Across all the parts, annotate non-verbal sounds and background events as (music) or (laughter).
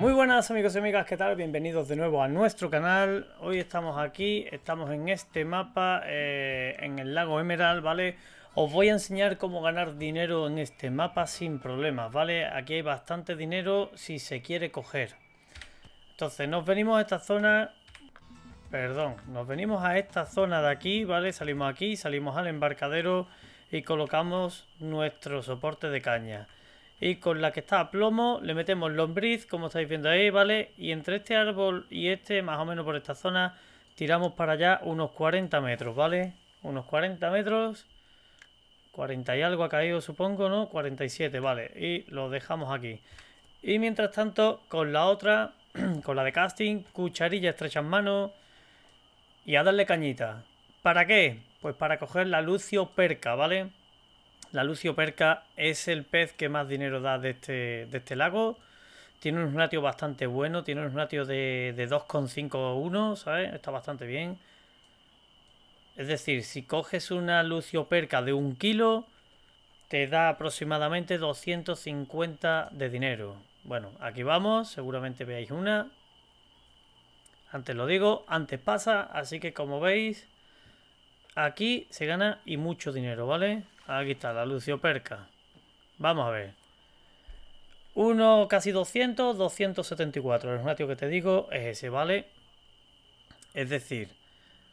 Muy buenas amigos y amigas, ¿qué tal? Bienvenidos de nuevo a nuestro canal. Hoy estamos aquí, estamos en este mapa, eh, en el lago Emerald, ¿vale? Os voy a enseñar cómo ganar dinero en este mapa sin problemas, ¿vale? Aquí hay bastante dinero si se quiere coger. Entonces nos venimos a esta zona, perdón, nos venimos a esta zona de aquí, ¿vale? Salimos aquí, salimos al embarcadero y colocamos nuestro soporte de caña y con la que está a plomo le metemos lombriz, como estáis viendo ahí, ¿vale? Y entre este árbol y este, más o menos por esta zona, tiramos para allá unos 40 metros, ¿vale? Unos 40 metros, 40 y algo ha caído supongo, ¿no? 47, ¿vale? Y lo dejamos aquí. Y mientras tanto, con la otra, (clears throat) con la de casting, cucharilla estrecha en mano y a darle cañita. ¿Para qué? Pues para coger la Lucio Perca, ¿vale? La lucioperca es el pez que más dinero da de este, de este lago. Tiene un ratio bastante bueno, tiene un ratio de, de 2,51, ¿sabes? Está bastante bien. Es decir, si coges una lucioperca de un kilo, te da aproximadamente 250 de dinero. Bueno, aquí vamos, seguramente veáis una. Antes lo digo, antes pasa, así que como veis, Aquí se gana y mucho dinero, ¿vale? Aquí está la Lucio Perca. Vamos a ver. Uno casi 200, 274. El ratio que te digo es ese, ¿vale? Es decir,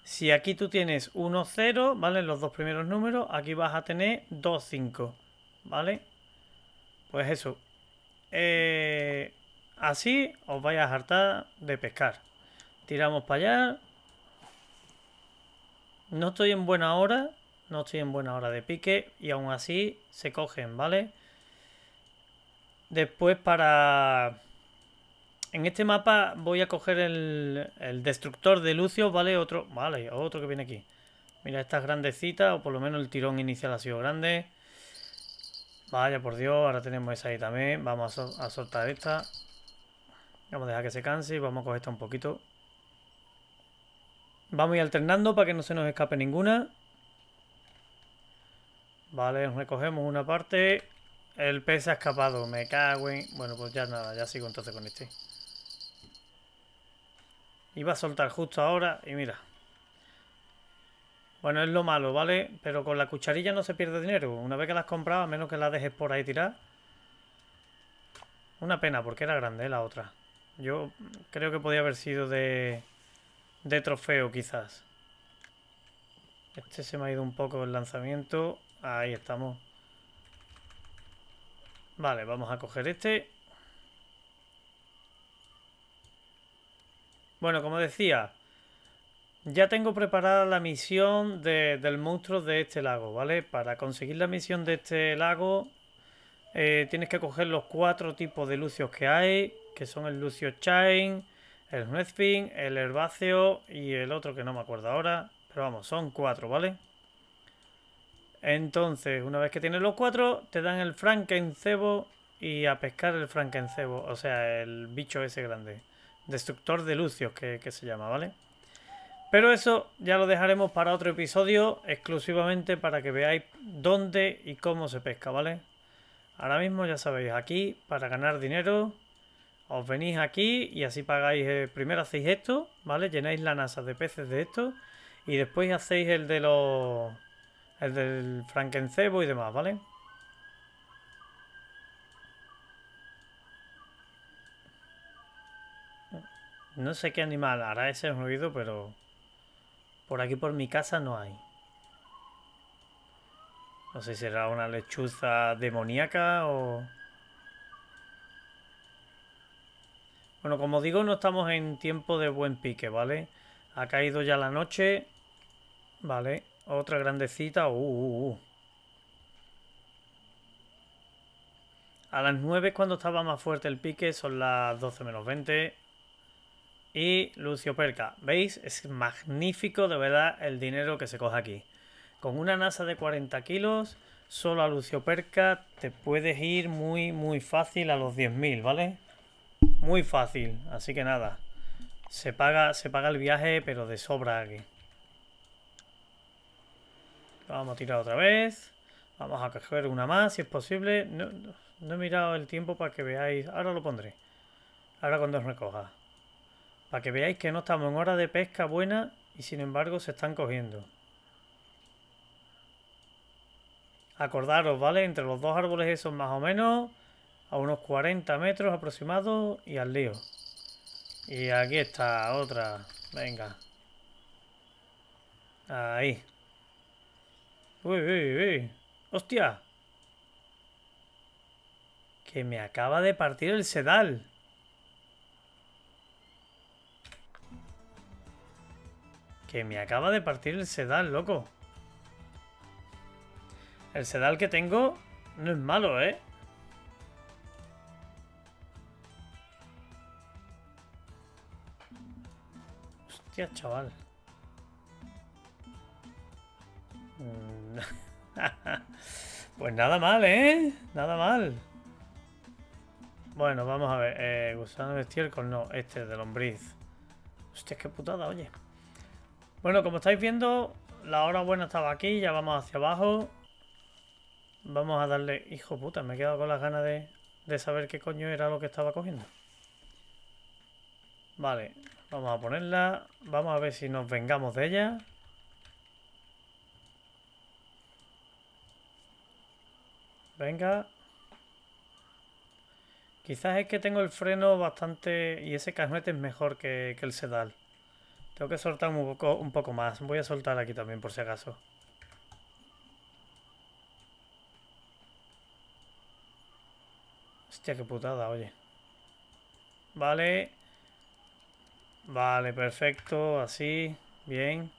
si aquí tú tienes 1, 0, ¿vale? Los dos primeros números, aquí vas a tener 2, 5, ¿vale? Pues eso. Eh, así os vais a hartar de pescar. Tiramos para allá, no estoy en buena hora, no estoy en buena hora de pique y aún así se cogen, ¿vale? Después para... En este mapa voy a coger el, destructor de Lucio, ¿vale? Otro, vale, otro que viene aquí. Mira, estas grandecitas, o por lo menos el tirón inicial ha sido grande. Vaya, por Dios, ahora tenemos esa ahí también. Vamos a, a soltar esta. Vamos a dejar que se canse y vamos a coger esta un poquito. Vamos a ir alternando para que no se nos escape ninguna. Vale, recogemos una parte. El pez se ha escapado, me cago en... Bueno, pues ya nada, ya sigo entonces con este. Iba a soltar justo ahora y mira. Bueno, es lo malo, ¿vale? Pero con la cucharilla no se pierde dinero. Una vez que la has comprado, a menos que la dejes por ahí tirar. Una pena, porque era grande eh, la otra. Yo creo que podía haber sido de de trofeo quizás. Este se me ha ido un poco el lanzamiento. Ahí estamos. Vale, vamos a coger este. Bueno, como decía, ya tengo preparada la misión del monstruo de este lago, ¿vale? Para conseguir la misión de este lago eh, tienes que coger los cuatro tipos de lucios que hay, que son el lucio chain, el Nespin, el Herbáceo y el otro que no me acuerdo ahora. Pero vamos, son cuatro, ¿vale? Entonces, una vez que tienes los cuatro, te dan el Frankencebo y a pescar el Frankencebo, o sea, el bicho ese grande. Destructor de Lucios, que, que se llama, ¿vale? Pero eso ya lo dejaremos para otro episodio, exclusivamente para que veáis dónde y cómo se pesca, ¿vale? Ahora mismo ya sabéis, aquí para ganar dinero os venís aquí y así pagáis, eh, primero hacéis esto, ¿vale? Llenáis la NASA de peces de esto y después hacéis el de los... el del frankencebo y demás, ¿vale? No sé qué animal hará ese ruido, pero por aquí por mi casa no hay. No sé si será una lechuza demoníaca o... Bueno, como digo, no estamos en tiempo de buen pique, ¿vale? Ha caído ya la noche. Vale, otra grandecita. Uh, uh, uh. A las 9 cuando estaba más fuerte el pique, son las 12 menos 20. Y Lucio Perca, ¿veis? Es magnífico de verdad el dinero que se coge aquí. Con una NASA de 40 kilos, solo a Lucio Perca te puedes ir muy, muy fácil a los 10.000, ¿vale? Muy fácil, así que nada. Se paga, se paga el viaje, pero de sobra aquí. Vamos a tirar otra vez. Vamos a coger una más, si es posible. No, no he mirado el tiempo para que veáis. Ahora lo pondré. Ahora cuando os recoja. Para que veáis que no estamos en hora de pesca buena y sin embargo se están cogiendo. Acordaros, ¿vale? Entre los dos árboles esos más o menos a unos 40 metros aproximados y al lío. Y aquí está otra. Venga. Ahí. Uy, uy, uy. ¡Hostia! Que me acaba de partir el sedal. Que me acaba de partir el sedal, loco. El sedal que tengo no es malo, ¿eh? chaval. Mm. (laughs) pues nada mal, ¿eh? Nada mal. Bueno, vamos a ver. Eh, gusano de estiércol, no. Este de lombriz. Hostia, qué putada, oye. Bueno, como estáis viendo, la hora buena estaba aquí. Ya vamos hacia abajo. Vamos a darle... Hijo puta, me he quedado con las ganas de, de saber qué coño era lo que estaba cogiendo. Vale, Vamos a ponerla. Vamos a ver si nos vengamos de ella. Venga. Quizás es que tengo el freno bastante... Y ese casquete es mejor que, el sedal. Tengo que soltar un poco, un poco más. Voy a soltar aquí también por si acaso. Hostia, qué putada, oye. Vale. Vale, perfecto, así, bien.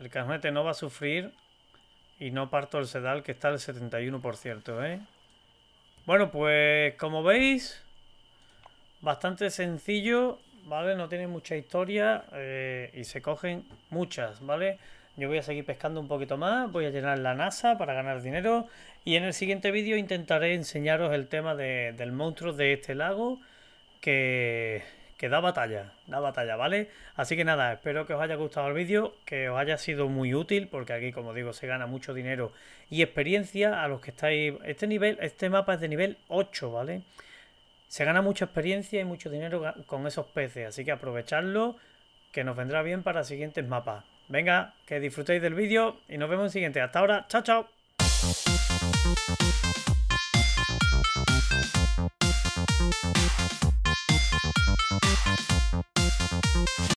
El carnete no va a sufrir y no parto el sedal, que está al 71%, por cierto, ¿eh? Bueno, pues como veis, bastante sencillo, ¿vale? No tiene mucha historia eh, y se cogen muchas, ¿vale? Yo voy a seguir pescando un poquito más, voy a llenar la NASA para ganar dinero y en el siguiente vídeo intentaré enseñaros el tema de, del monstruo de este lago que, da batalla, da batalla, ¿vale? Así que nada, espero que os haya gustado el vídeo, que os haya sido muy útil, porque aquí, como digo, se gana mucho dinero y experiencia a los que estáis... Este nivel, este mapa es de nivel 8, ¿vale? Se gana mucha experiencia y mucho dinero con esos peces, así que aprovechadlo, que nos vendrá bien para siguientes mapas. Venga, que disfrutéis del vídeo y nos vemos en el siguiente. Hasta ahora, chao, chao.